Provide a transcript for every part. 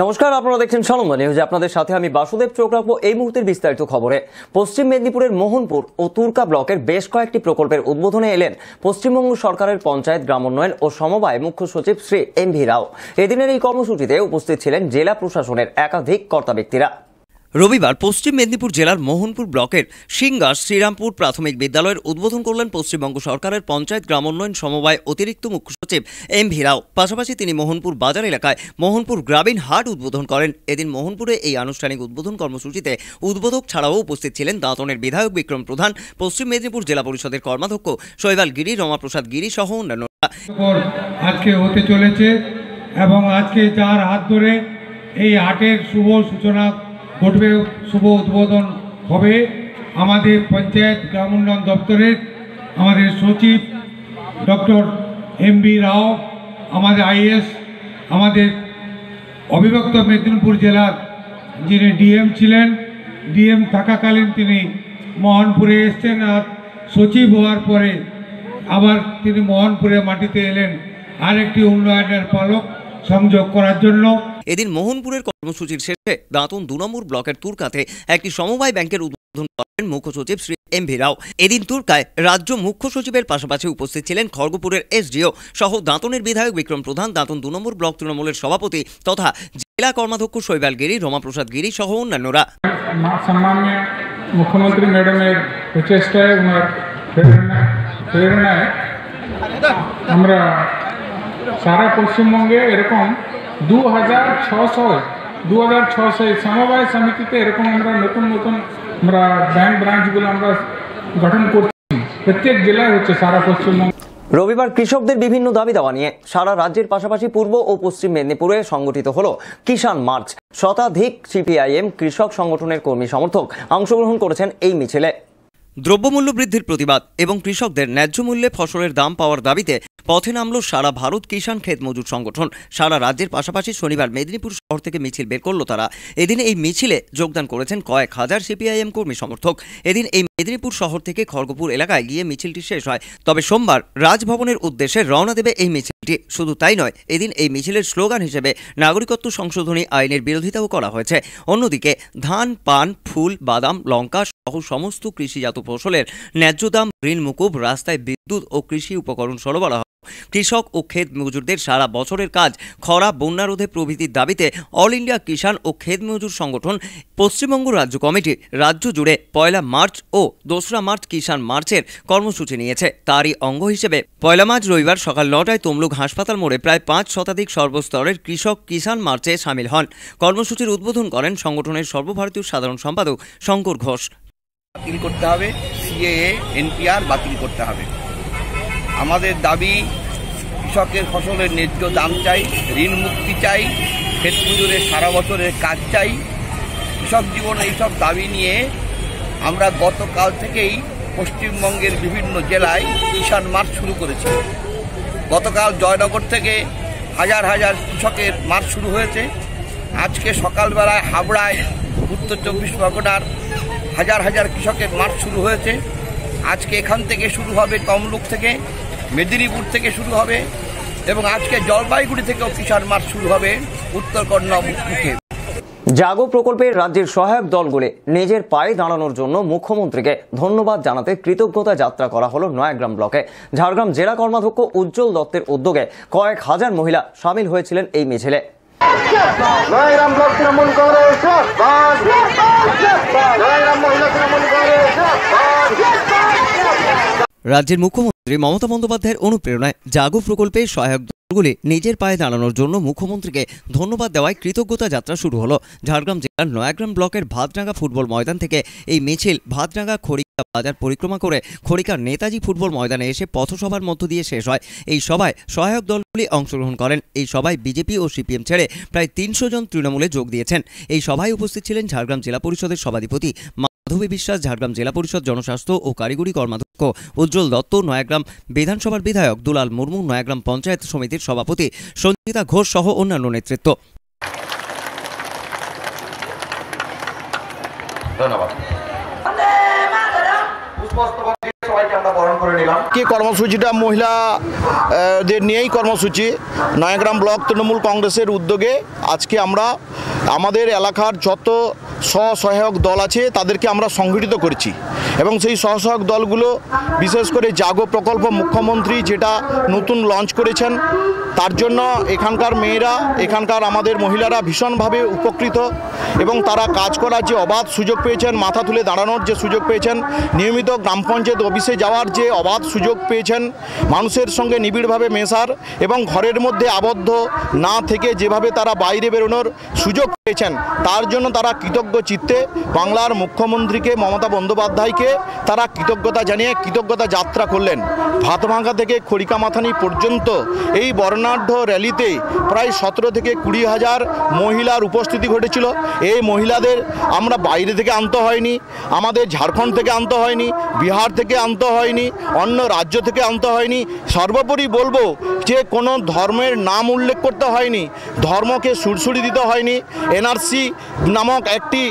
নমস্কার আপনারা দেখছেন সরমা নিউজ আপনাদের সাথে আমি বাসুদেব চোখ রাখবো এই মুহূর্তের বিস্তারিত খবরে পশ্চিম মেদিনীপুরের মোহনপুর ও তুর্কা ব্লকের বেশ কয়েকটি প্রকল্পের উদ্বোধনে এলেন পশ্চিমবঙ্গ সরকারের পঞ্চায়েত গ্রামোন্নয়ন ও সমবায় মুখ্য সচিব শ্রী এম ভি রাও এদিনের এই কর্মসূচিতে উপস্থিত ছিলেন জেলা প্রশাসনের একাধিক কর্তা ব্যক্তিরা রবিবার পশ্চিম মেদিনীপুর জেলার মোহনপুর ব্লকের সিঙ্গার শ্রীরামপুর প্রাথমিক বিদ্যালয়ের উদ্বোধন করলেন পশ্চিমবঙ্গ সরকারের পঞ্চায়েত গ্রামোন্নয়ন সমবায় অতিরিক্ত মুখ্য সচিব এম ভি রাও পাশাপাশি তিনি মোহনপুর বাজার এলাকায় মোহনপুর গ্রামীণ হাট উদ্বোধন করেন এদিন মোহনপুরে এই আনুষ্ঠানিক উদ্বোধন কর্মসূচিতে উদ্বোধক ছাড়াও উপস্থিত ছিলেন দাঁতনের বিধায়ক বিক্রম প্রধান পশ্চিম মেদিনীপুর জেলা পরিষদের কর্মাধ্যক্ষ শৈবাল গিরি রমাপ্রসাদ গিরি সহ অন্যান্য আজকে হতে চলেছে এবং আজকে যার হাত ধরে এই হাটের শুভ সূচনা ঘটবে শুভ উদ্বোধন হবে আমাদের পঞ্চায়েত গ্রাম উন্নয়ন দপ্তরের আমাদের সচিব ডক্টর এম বি রাও আমাদের আইএস আমাদের অবিভক্ত মেদিনীপুর জেলার যিনি ডিএম ছিলেন ডিএম থাকাকালীন তিনি মোহনপুরে এসছেন আর সচিব হওয়ার পরে আবার তিনি মোহনপুরে মাটিতে এলেন আরেকটি উন্নয়নের পালক সংযোগ করার জন্য এদিন মোহনপুরের কর্মসূচির শেষে দাঁতন দু নম্বর ব্লকের তুরকাতে একটি সমবায় ব্যাংকের উদ্বোধন করেন মুখ্য সচিব শ্রী এম ভি রাও এদিন তুর্কায় রাজ্য মুখ্য সচিবের পাশাপাশি উপস্থিত ছিলেন খড়গপুরের এসডিও সহ দাঁতনের বিধায়ক বিক্রম প্রধান দাঁতন দু নম্বর ব্লক তৃণমূলের সভাপতি তথা জেলা কর্মাধ্যক্ষ শৈবাল গিরি রমাপ্রসাদ গিরি সহ অন্যান্যরা মুখ্যমন্ত্রী ম্যাডামের প্রচেষ্টায় ওনার প্রেরণায় আমরা সারা পশ্চিমবঙ্গে এরকম দু হাজার ছশোয় দু হাজার ছশোয় সমবায় সমিতিতে এরকম আমরা নতুন নতুন আমরা ব্যাংক ব্রাঞ্চগুলো আমরা গঠন করছি প্রত্যেক জেলায় হচ্ছে সারা পশ্চিমবঙ্গ রবিবার কৃষকদের বিভিন্ন দাবি দাওয়া নিয়ে সারা রাজ্যের পাশাপাশি পূর্ব ও পশ্চিম মেদিনীপুরে সংগঠিত হল কিষাণ মার্চ শতাধিক সিপিআইএম কৃষক সংগঠনের কর্মী সমর্থক অংশগ্রহণ করেছেন এই মিছিলে দ্রব্যমূল্য বৃদ্ধির প্রতিবাদ এবং কৃষকদের ন্যায্য মূল্যে ফসলের দাম পাওয়ার দাবিতে পথে নামল সারা ভারত কিষাণ ক্ষেত মজুর সংগঠন সারা রাজ্যের পাশাপাশি শনিবার মেদিনীপুর শহর থেকে মিছিল বের করলো তারা এদিন এই মিছিলে যোগদান করেছেন কয়েক হাজার সিপিআইএম কর্মী সমর্থক এদিন এই মেদিনীপুর শহর থেকে খড়গপুর এলাকায় গিয়ে মিছিলটি শেষ হয় তবে সোমবার রাজভবনের উদ্দেশ্যে রওনা দেবে এই মিছিলটি শুধু তাই নয় এদিন এই মিছিলের স্লোগান হিসেবে নাগরিকত্ব সংশোধনী আইনের বিরোধিতাও করা হয়েছে অন্যদিকে ধান পান ফুল বাদাম লঙ্কা সহ সমস্ত কৃষিজাত ফসলের ন্যায্য দাম ঋণ মুকুব রাস্তায় বিদ্যুৎ ও কৃষি উপকরণ সরবরাহ কৃষক ও ক্ষেত মজুরদের সারা বছরের কাজ খরা বন্যা রোধে প্রভৃতির দাবিতে অল ইন্ডিয়া কিষাণ ও ক্ষেত মজুর সংগঠন পশ্চিমবঙ্গ রাজ্য কমিটি রাজ্য জুড়ে পয়লা মার্চ ও দোসরা মার্চ কিষাণ মার্চের কর্মসূচি নিয়েছে তারই অঙ্গ হিসেবে পয়লা মার্চ রবিবার সকাল নটায় তমলুক হাসপাতাল মোড়ে প্রায় পাঁচ শতাধিক সর্বস্তরের কৃষক কিষাণ মার্চে সামিল হন কর্মসূচির উদ্বোধন করেন সংগঠনের সর্বভারতীয় সাধারণ সম্পাদক শঙ্কর ঘোষ বাতিল করতে হবে সিএএ এনপিআর বাতিল করতে হবে আমাদের দাবি কৃষকের ফসলের ন্যায্য দাম চাই ঋণ মুক্তি চাই ক্ষেত পুজোরে সারা বছরের কাজ চাই কৃষক জীবনে এইসব দাবি নিয়ে আমরা গতকাল থেকেই পশ্চিমবঙ্গের বিভিন্ন জেলায় কিষাণ মার্চ শুরু করেছি গতকাল জয়নগর থেকে হাজার হাজার কৃষকের মার্চ শুরু হয়েছে আজকে সকালবেলায় হাবড়ায় উত্তর চব্বিশ পরগনার হাজার হাজার কৃষকের মাঠ শুরু হয়েছে আজকে এখান থেকে শুরু হবে তমলুক থেকে মেদিনীপুর থেকে শুরু হবে এবং আজকে জলপাইগুড়ি থেকেও কিষাণ মাঠ শুরু হবে উত্তর কর্ণাটকে জাগো প্রকল্পের রাজ্যের সহায়ক দলগুলি নিজের পায়ে দাঁড়ানোর জন্য মুখ্যমন্ত্রীকে ধন্যবাদ জানাতে কৃতজ্ঞতা যাত্রা করা হলো নয়াগ্রাম ব্লকে ঝাড়গ্রাম জেলা কর্মাধ্যক্ষ উজ্জ্বল দত্তের উদ্যোগে কয়েক হাজার মহিলা সামিল হয়েছিলেন এই মিছিলে নয়াগ্রাম ব্লক তৃণমূল কংগ্রেস রাজ্যের মুখ্যমন্ত্রী মমতা বন্দ্যোপাধ্যায়ের অনুপ্রেরণায় জাগো প্রকল্পে সহায়ক দলগুলি নিজের পায়ে দাঁড়ানোর জন্য মুখ্যমন্ত্রীকে ধন্যবাদ দেওয়ায় কৃতজ্ঞতা যাত্রা শুরু হলো ঝাড়গ্রাম জেলার নয়াগ্রাম ব্লকের ভাতরাঙ্গা ফুটবল ময়দান থেকে এই মিছিল ভাতরাঙ্গা খড়িকা বাজার পরিক্রমা করে খড়িকার নেতাজি ফুটবল ময়দানে এসে পথসভার মধ্য দিয়ে শেষ হয় এই সভায় সহায়ক দলগুলি অংশগ্রহণ করেন এই সভায় বিজেপি ও সিপিএম ছেড়ে প্রায় তিনশো জন তৃণমূলে যোগ দিয়েছেন এই সভায় উপস্থিত ছিলেন ঝাড়গ্রাম জেলা পরিষদের সভাধিপতি মাধবী বিশ্বাস ঝাড়গ্রাম জেলা পরিষদ জনস্বাস্থ্য ও কারিগরি কর্মাধ্যক্ষ উজ্জ্বল দত্ত নয়াগ্রাম বিধানসভার বিধায়ক দুলাল মুর্মু নয়াগ্রাম পঞ্চায়েত সমিতির সভাপতি সঞ্জিতা ঘোষ সহ অন্যান্য নেতৃত্ব ধন্যবাদ কি কর্মসূচিটা মহিলাদের নিয়েই কর্মসূচি নয়াগ্রাম ব্লক তৃণমূল কংগ্রেসের উদ্যোগে আজকে আমরা আমাদের এলাকার যত স্বসহায়ক দল আছে তাদেরকে আমরা সংগঠিত করছি এবং সেই স্বসহায়ক দলগুলো বিশেষ করে জাগো প্রকল্প মুখ্যমন্ত্রী যেটা নতুন লঞ্চ করেছেন তার জন্য এখানকার মেয়েরা এখানকার আমাদের মহিলারা ভীষণভাবে উপকৃত এবং তারা কাজ করার যে অবাধ সুযোগ পেয়েছেন মাথা তুলে দাঁড়ানোর যে সুযোগ পেয়েছেন নিয়মিত গ্রাম পঞ্চায়েত অফিসে যাওয়ার যে অবাধ সুযোগ পেয়েছেন মানুষের সঙ্গে নিবিড়ভাবে মেশার এবং ঘরের মধ্যে আবদ্ধ না থেকে যেভাবে তারা বাইরে বেরোনোর সুযোগ পেয়েছেন তার জন্য তারা কৃতজ্ঞ চিত্তে বাংলার মুখ্যমন্ত্রীকে মমতা বন্দ্যোপাধ্যায়কে তারা কৃতজ্ঞতা জানিয়ে কৃতজ্ঞতা যাত্রা করলেন ভাতভাঙ্গা থেকে খড়িকামাথানি পর্যন্ত এই বর্ণ বর্ণাঢ্য র্যালিতে প্রায় সতেরো থেকে কুড়ি হাজার মহিলার উপস্থিতি ঘটেছিল এই মহিলাদের আমরা বাইরে থেকে আনতে হয়নি আমাদের ঝাড়খণ্ড থেকে আনতে হয়নি বিহার থেকে আনতে হয়নি অন্য রাজ্য থেকে আনতে হয়নি সর্বোপরি বলবো যে কোনো ধর্মের নাম উল্লেখ করতে হয়নি ধর্মকে সুরসুরি দিতে হয়নি এনআরসি নামক একটি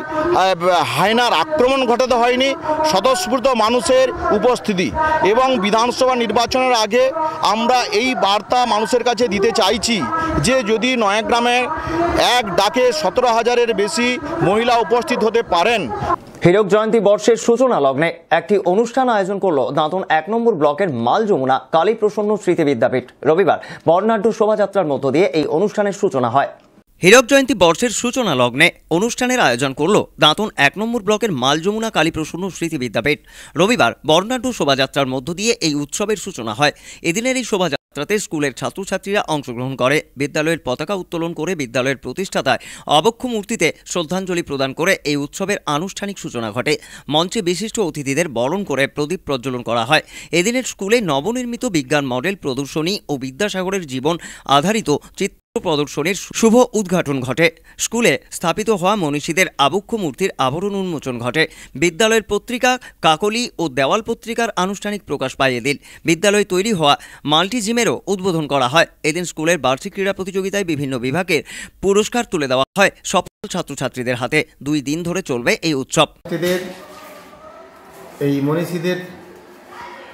হায়নার আক্রমণ ঘটাতে হয়নি স্বতঃস্ফূর্ত মানুষের উপস্থিতি এবং বিধানসভা নির্বাচনের আগে আমরা এই বার্তা মানুষের কাছে কাছে দিতে চাইছি যে যদি নয়াগ্রামে এক ডাকে সতেরো হাজারের বেশি মহিলা উপস্থিত হতে পারেন হীরক জয়ন্তী বর্ষের সূচনা লগ্নে একটি অনুষ্ঠান আয়োজন করল দাঁতন এক নম্বর ব্লকের মাল যমুনা কালীপ্রসন্ন স্মৃতি বিদ্যাপীঠ রবিবার বর্ণাঢ্য শোভাযাত্রার মধ্য দিয়ে এই অনুষ্ঠানের সূচনা হয় হীরক জয়ন্তী বর্ষের সূচনা লগ্নে অনুষ্ঠানের আয়োজন করল দাঁতন এক নম্বর ব্লকের মালযমুনা কালীপ্রসন্ন স্মৃতি বিদ্যাপীঠ রবিবার বর্ণাঢ্য শোভাযাত্রার মধ্য দিয়ে এই উৎসবের সূচনা হয় এদিনের এই শোভাযাত্রা স্কুলের ছাত্রছাত্রীরা অংশগ্রহণ করে বিদ্যালয়ের পতাকা উত্তোলন করে বিদ্যালয়ের প্রতিষ্ঠাতায় অবক্ষ মূর্তিতে শ্রদ্ধাঞ্জলি প্রদান করে এই উৎসবের আনুষ্ঠানিক সূচনা ঘটে মঞ্চে বিশিষ্ট অতিথিদের বরণ করে প্রদীপ প্রজ্বলন করা হয় এদিনের স্কুলে নবনির্মিত বিজ্ঞান মডেল প্রদর্শনী ও বিদ্যাসাগরের জীবন আধারিত চিত্র প্রদর্শনীর শুভ উদ্ঘাটন ঘটে স্কুলে স্থাপিত হওয়া মনীষীদের আবক্ষ মূর্তির আবরণ উন্মোচন ঘটে বিদ্যালয়ের পত্রিকা কাকলি ও দেওয়াল পত্রিকার আনুষ্ঠানিক প্রকাশ পায় এদিন বিদ্যালয়ে তৈরি হওয়া মাল্টি জিমেরও উদ্বোধন করা হয় এদিন স্কুলের বার্ষিক ক্রীড়া প্রতিযোগিতায় বিভিন্ন বিভাগের পুরস্কার তুলে দেওয়া হয় সফল ছাত্রছাত্রীদের হাতে দুই দিন ধরে চলবে এই উৎসব এই মনীষীদের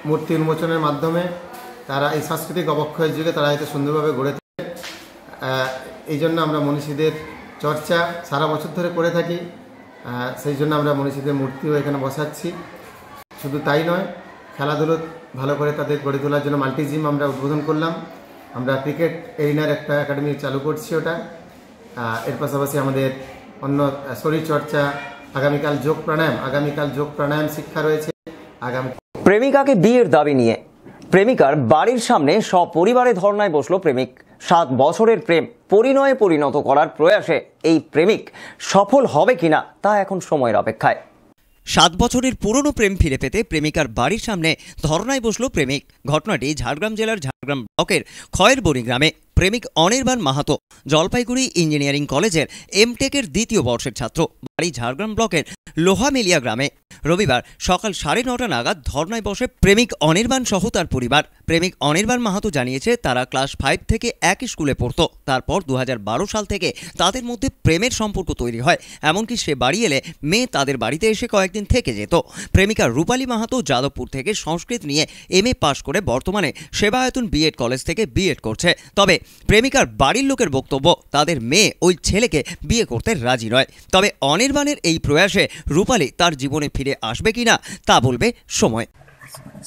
মূর্তি উন্মোচনের মাধ্যমে তারা এই সাংস্কৃতিক অবক্ষয়ের যুগে তারা এতে সুন্দরভাবে গড়ে এই জন্য আমরা মনীষীদের চর্চা সারা বছর ধরে করে থাকি সেই জন্য আমরা মনীষীদের মূর্তিও এখানে বসাচ্ছি শুধু তাই নয় খেলাধুলো ভালো করে তাদের গড়ে তোলার জন্য মাল্টি জিম আমরা উদ্বোধন করলাম আমরা ক্রিকেট এরিনার একটা একাডেমি চালু করছি ওটা এর পাশাপাশি আমাদের অন্য শরীরচর্চা আগামীকাল যোগ প্রাণায়াম আগামীকাল যোগ প্রাণায়াম শিক্ষা রয়েছে আগামী প্রেমিকাকে বিয়ের দাবি নিয়ে প্রেমিকার বাড়ির সামনে সপরিবারে ধর্নায় বসলো প্রেমিক সাত বছরের প্রেম পরিণয়ে পরিণত করার প্রয়াসে এই প্রেমিক সফল হবে কিনা তা এখন সময়ের অপেক্ষায় সাত বছরের পুরনো প্রেম ফিরে পেতে প্রেমিকার বাড়ির সামনে ধর্নায় বসল প্রেমিক ঘটনাটি ঝাড়গ্রাম জেলার ঝাড়গ্রাম ব্লকের খয়েরবড়ি গ্রামে প্রেমিক অনির্বাণ মাহাতো জলপাইগুড়ি ইঞ্জিনিয়ারিং কলেজের এমটেকের দ্বিতীয় বর্ষের ছাত্র বাড়ি ঝাড়গ্রাম ব্লকের লোহামেলিয়া গ্রামে রবিবার সকাল সাড়ে নটা নাগাদ ধর্নায় বসে প্রেমিক অনির্বাণ সহ তার পরিবার প্রেমিক অনির্বাণ মাহাতো জানিয়েছে তারা ক্লাস ফাইভ থেকে এক স্কুলে পড়তো তারপর দু সাল থেকে তাদের মধ্যে প্রেমের সম্পর্ক তৈরি হয় এমনকি সে বাড়ি এলে মেয়ে তাদের বাড়িতে এসে কয়েকদিন থেকে যেত প্রেমিকা রূপালী মাহাতো যাদবপুর থেকে সংস্কৃত নিয়ে এম এ পাশ করে বর্তমানে সেবায়তন বিএড কলেজ থেকে বিএড করছে তবে প্রেমিকার বাড়ির লোকের বক্তব্য তাদের মেয়ে ওই ছেলেকে বিয়ে করতে রাজি নয় তবে অনির নির্মাণের এই প্রয়াসে রূপালি তার জীবনে ফিরে আসবে কিনা তা বলবে সময়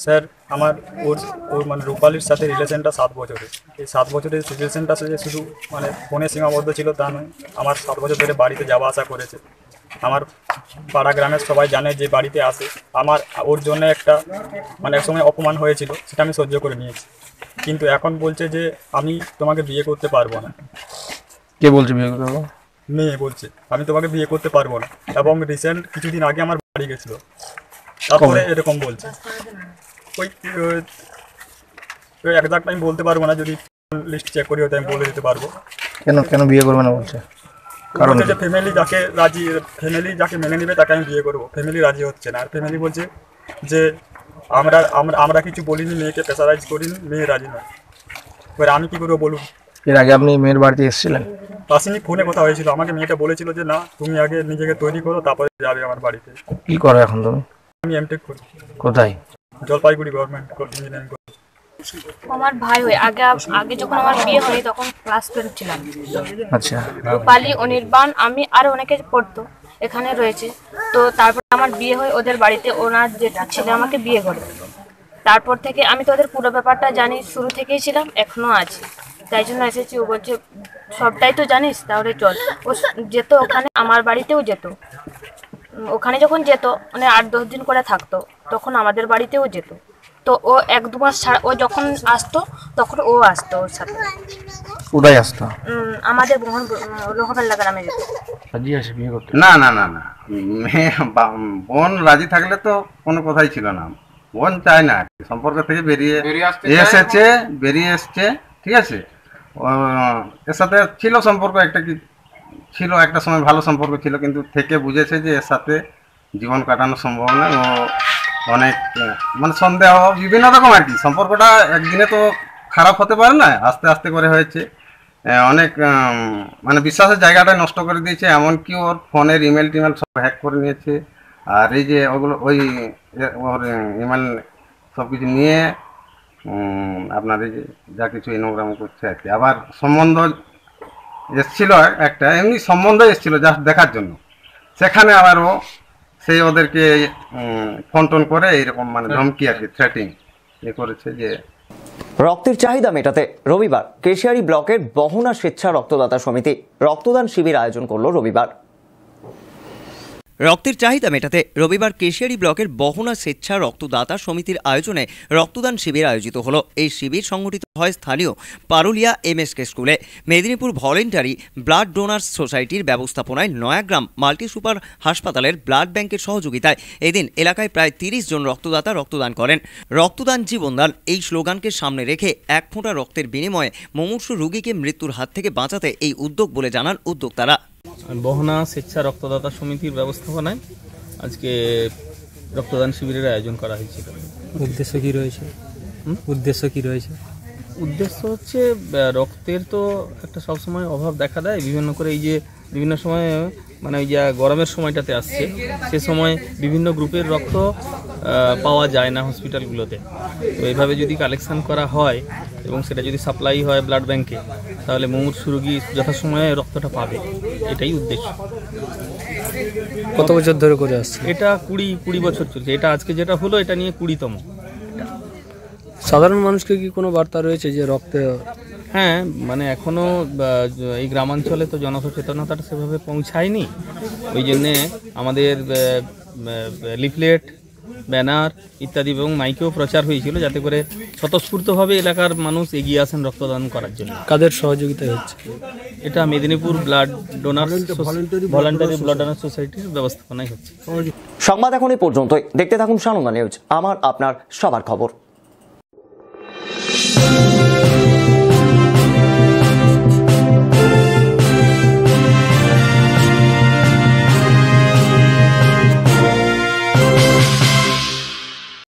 স্যার আমার ওর ওর মানে রূপালির সাথে রিলেশনটা সাত বছরের এই সাত বছরের রিলেশনটা যে শুধু মানে ফোনে সীমাবদ্ধ ছিল তা নয় আমার সাত বছর ধরে বাড়িতে যাওয়া আসা করেছে আমার পাড়া গ্রামের সবাই জানে যে বাড়িতে আসে আমার ওর জন্য একটা মানে এক সময় অপমান হয়েছিল সেটা আমি সহ্য করে নিয়েছি কিন্তু এখন বলছে যে আমি তোমাকে বিয়ে করতে পারবো না কে বলছে বিয়ে করতে পারবো মেয়ে বলছে আমি তোমাকে বিয়ে করতে পারবো না এবং রিসেন্ট কিছুদিন আগে আমার বাড়ি গেছিল তারপরে এরকম বলছে ওই একজাক্ট আমি বলতে পারবো না যদি লিস্ট চেক করি হয়তো আমি বলে দিতে পারবো কেন কেন বিয়ে করবে না বলছে কারণ যে ফ্যামিলি যাকে রাজি ফ্যামিলি যাকে মেনে নেবে তাকে আমি বিয়ে করবো ফ্যামিলি রাজি হচ্ছে না আর ফ্যামিলি বলছে যে আমরা আমরা কিছু বলিনি মেয়েকে প্রেসারাইজ করিনি মেয়ে রাজি নয় এবার আমি কী করবো বলুন এর আগে আপনি মেয়ের বাড়িতে এসেছিলেন তাসিমি ফোনে কথা হয়েছিল আমাকে মেয়েটা বলেছিল যে না তুমি আগে নিজেকে তৈরি করো তারপরে যাবে আমার বাড়িতে কি করো এখন তুমি আমি এমটেক করি কোথায় জলপাইগুড়ি গভর্নমেন্ট ইঞ্জিনিয়ারিং কলেজ আমার ভাই হয় আগে আগে যখন আমার বিয়ে হয় তখন ক্লাস টুয়েলভ ছিলাম আচ্ছা রূপালি অনির্বাণ আমি আর অনেকে পড়তো এখানে রয়েছে তো তারপর আমার বিয়ে হয় ওদের বাড়িতে ওনার যেটা ছেলে আমাকে বিয়ে করে তারপর থেকে আমি তোদের পুরো ব্যাপারটা জানি শুরু থেকেই ছিলাম এখনও আছি তাই জন্য এসেছি ও বলছে সবটাই তো জানিস তাহলে চল ও যেত ওখানে আমার বাড়িতেও যেত ওখানে যখন যেত মানে আট দশ দিন করে থাকতো তখন আমাদের বাড়িতেও যেত তো ও এক দু মাস ছাড়া ও যখন আসতো তখন ও আসতো ওর সাথে ওটাই আসতো আমাদের মোহন লোহাপাল্লা গ্রামে যেত রাজি আসে বিয়ে করতে না না না না মেয়ে বোন রাজি থাকলে তো কোনো কথাই ছিল না মন চায় না সম্পর্ক থেকে বেরিয়ে এসেছে বেরিয়ে এসছে ঠিক আছে এর সাথে ছিল সম্পর্ক একটা কি ছিল একটা সময় ভালো সম্পর্ক ছিল কিন্তু থেকে বুঝেছে যে এর সাথে জীবন কাটানো সম্ভব না ও অনেক মানে সন্দেহ বিভিন্ন রকম আর কি সম্পর্কটা একদিনে তো খারাপ হতে পারে না আস্তে আস্তে করে হয়েছে অনেক মানে বিশ্বাসের জায়গাটা নষ্ট করে দিয়েছে এমনকি ওর ফোনের ইমেল টিমেল সব হ্যাক করে নিয়েছে আর এই যে ওগুলো ওই ওর ইমেল সব কিছু নিয়ে আপনার এই যে যা কিছু ইনোগ্রাম করছে আর কি আবার সম্বন্ধ এসছিল একটা এমনি সম্বন্ধ এসছিল জাস্ট দেখার জন্য সেখানে আবার ও সেই ওদেরকে ফোন টোন করে এইরকম মানে হ্যাঁ। ধমকি আর কি থ্রেটিং এ করেছে যে রক্তের চাহিদা মেটাতে রবিবার কেশিয়ারি ব্লকের বহনা স্বেচ্ছা রক্তদাতা সমিতি রক্তদান শিবির আয়োজন করলো রবিবার রক্তের চাহিদা মেটাতে রবিবার কেশিয়ারি ব্লকের বহনা স্বেচ্ছা রক্তদাতা সমিতির আয়োজনে রক্তদান শিবির আয়োজিত হলো এই শিবির সংগঠিত হয় স্থানীয় পারুলিয়া এমএসকে স্কুলে মেদিনীপুর ভলেন্টারি ব্লাড ডোনার্স সোসাইটির ব্যবস্থাপনায় নয়াগ্রাম মাল্টি সুপার হাসপাতালের ব্লাড ব্যাংকের সহযোগিতায় এদিন এলাকায় প্রায় তিরিশ জন রক্তদাতা রক্তদান করেন রক্তদান জীবনদান এই স্লোগানকে সামনে রেখে এক ফোঁটা রক্তের বিনিময়ে মমূর্ষ রোগীকে মৃত্যুর হাত থেকে বাঁচাতে এই উদ্যোগ বলে জানান উদ্যোক্তারা বহনা স্বেচ্ছা রক্তদাতা সমিতির ব্যবস্থাপনায় আজকে রক্তদান শিবিরের আয়োজন করা হয়েছিল উদ্দেশ্য কি রয়েছে উদ্দেশ্য কি রয়েছে উদ্দেশ্য হচ্ছে রক্তের তো একটা সবসময় অভাব দেখা দেয় বিভিন্ন করে এই যে বিভিন্ন সময়ে মানে ওই যে গরমের সময়টাতে আসছে সে সময় বিভিন্ন গ্রুপের রক্ত পাওয়া যায় না হসপিটালগুলোতে তো এইভাবে যদি কালেকশান করা হয় এবং সেটা যদি সাপ্লাই হয় ব্লাড ব্যাংকে তাহলে মুমূর্ষু রুগী যথাসময়ে রক্তটা পাবে এটাই উদ্দেশ্য কত বছর ধরে করে আসছে এটা কুড়ি কুড়ি বছর চলছে এটা আজকে যেটা হলো এটা নিয়ে কুড়িতম সাধারণ মানুষকে কি কোনো বার্তা রয়েছে যে রক্তে হ্যাঁ মানে এখনও এই গ্রামাঞ্চলে তো জনসচেতনতাটা সেভাবে পৌঁছায়নি ওই জন্যে আমাদের লিফলেট ব্যানার ইত্যাদি এবং মাইকেও প্রচার হয়েছিল যাতে করে স্বতঃস্ফূর্তভাবে এলাকার মানুষ এগিয়ে আসেন রক্তদান করার জন্য কাদের সহযোগিতা হচ্ছে এটা Medinipur blood donor voluntary blood donor সোসাইটির ব্যবস্থাপনায় হচ্ছে সংবাদ এখন এই পর্যন্তই দেখতে থাকুন সানন্দা নিউজ আমার আপনার সবার খবর